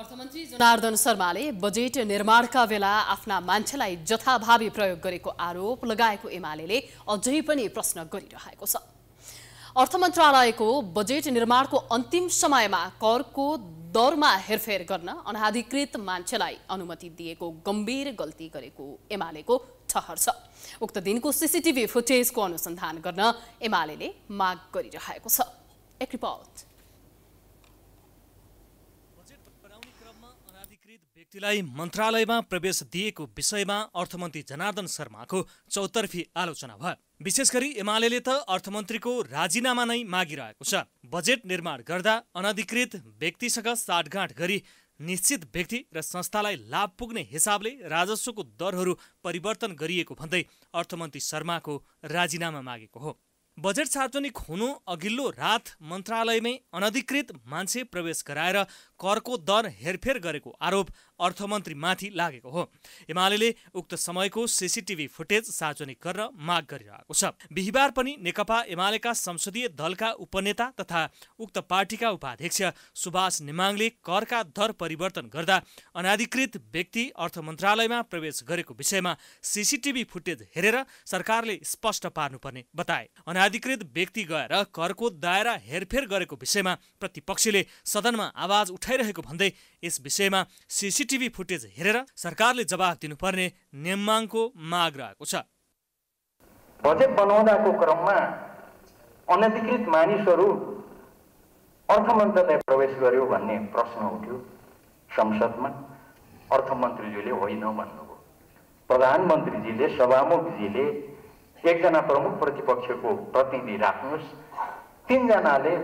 अर्थमन्त्री जनार्दन शर्माले बजेट निर्माणका बेला आफ्ना मान्छेलाई जथाभावी प्रयोग गरेको आरोप लगाएको एमाले अझै पनि प्रश्न गरिरहेको छ अर्थ मन्त्रालयको बजेट निर्माणको अन्तिम समयमा करको दरमा हेरफेर गर्न अनाधिकृत मान्छेलाई अनुमति दिएको गम्भीर गल्ती गरेको एमालेको ठहर छ उक्त दिनको सिसिटिभी फुटेजको अनुसन्धान गर्न एमाले माग गरिरहेको छ एक रिपोर्ट पीडित व्यक्तिलाई मन्त्रालयमा प्रवेश दिएको विषयमा अर्थमन्त्री जनार्दन शर्माको चौतर्फी आलोचना भयो विशेष गरी एमाले त अर्थमन्त्रीको राजीनामा नै मागिरहेको छ बजेट निर्माण गर्दा अनधिकृत व्यक्तिसँग साठगाँठ गरी निश्चित व्यक्ति र संस्थालाई लाभ पुग्ने हिसाबले राजस्वको दरहरू परिवर्तन गरिएको भन्दै अर्थमन्त्री शर्माको राजीनामा मागेको हो बजेट सार्वजनिक हुनु अघिल्लो रात मन्त्रालयमै अनधिकृत मान्छे प्रवेश गराएर करको दर हेरफेर गरेको आरोप अर्थमन्त्रीमाथि लागेको हो एमाले उक्त समयको सिसिटिभी फुटेज सार्वजनिक गर्न माग गरिरहेको छ बिहिबार पनि नेकपा एमालेका संसदीय दलका उपनेता तथा उक्त पार्टीका उपाध्यक्ष सुभाष निमाङले करका दर परिवर्तन गर्दा अनाधिकृत व्यक्ति अर्थ मन्त्रालयमा प्रवेश गरेको विषयमा सिसिटिभी फुटेज हेरेर सरकारले स्पष्ट पार्नुपर्ने बताए अनाधिकृत व्यक्ति गएर करको दायरा हेरफेर गरेको विषयमा प्रतिपक्षीले सदनमा आवाज उठाइरहेको भन्दै यस विषयमा सिसिटिभी फुटेज हेरेर सरकारले जवाफ दिनुपर्ने नेममाङको माग रहेको छ बजेट बनाउँदाको क्रममा अनधिकृत मानिसहरू अर्थ मन्त्रालय प्रवेश गर्यो भन्ने प्रश्न उठ्यो संसदमा अर्थमन्त्रीज्यूले होइन भन्नुभयो प्रधानमन्त्रीजीले सभामुखजीले एकजना प्रमुख प्रतिपक्षको प्रतिनिधि राख्नुहोस् तिनजनाले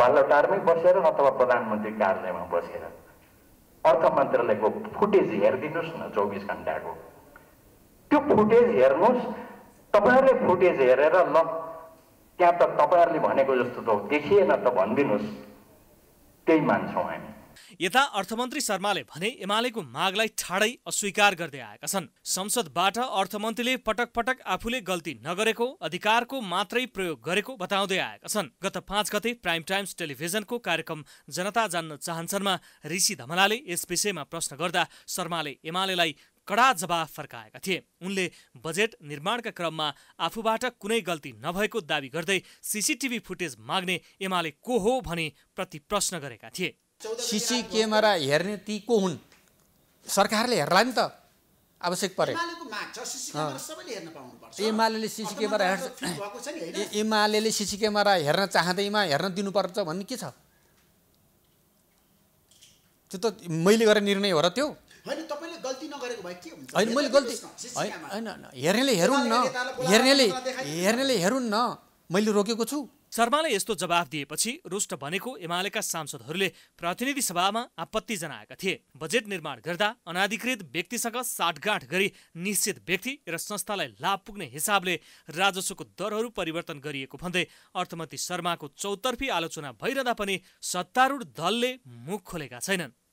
भल्लटारमै बसेर अथवा प्रधानमन्त्री कार्यालयमा बसेर अर्थ मन्त्रालयको फुटेज हेरिदिनुहोस् न चौबिस घन्टाको त्यो फुटेज हेर्नुहोस् तपाईँहरूले फुटेज हेरेर ल त्यहाँ त तपाईँहरूले भनेको जस्तो त देखिएन त भनिदिनुहोस् त्यही मान्छौँ हामी यता अर्थमन्त्री शर्माले भने एमालेको मागलाई ठाडै अस्वीकार गर्दै आएका छन् संसदबाट अर्थमन्त्रीले पटक पटक आफूले गल्ती नगरेको अधिकारको मात्रै प्रयोग गरेको बताउँदै आएका छन् गत पाँच गते प्राइम टाइम्स टेलिभिजनको कार्यक्रम जनता जान्न चाहन्छन्मा ऋषि धमलाले यस विषयमा प्रश्न गर्दा शर्माले एमालेलाई कडा जवाफ फर्काएका थिए उनले बजेट निर्माणका क्रममा आफूबाट कुनै गल्ती नभएको दावी गर्दै सिसिटिभी फुटेज माग्ने एमाले को हो भनी प्रतिप्रश्न गरेका थिए सिसी क्यामेरा हेर्ने ती को हुन् सरकारले हेर्ला नि त आवश्यक पर्यो एमाले सिसी क्यामेरा हेर्छ एमाले सिसी क्यामेरा हेर्न चाहँदैमा हेर्न दिनुपर्छ भन्ने के छ त्यो त मैले गरेर निर्णय हो र त्यो होइन मैले गल्ती होइन हेर्नेले हेरौँ न हेर्नेले हेर्नेले हेरौँ न मैले रोकेको छु शर्माले यस्तो जवाब दिएपछि रुष्ट बनेको एमालेका सांसदहरूले प्रतिनिधि सभामा आपत्ति जनाएका थिए बजेट निर्माण गर्दा अनाधिकृत व्यक्तिसँग साठगाँठ गरी निश्चित व्यक्ति र संस्थालाई लाभ पुग्ने हिसाबले राजस्वको दरहरू परिवर्तन गरिएको भन्दै अर्थमन्त्री शर्माको चौतर्फी आलोचना भइरहँदा पनि सत्तारूढ दलले मुख खोलेका छैनन्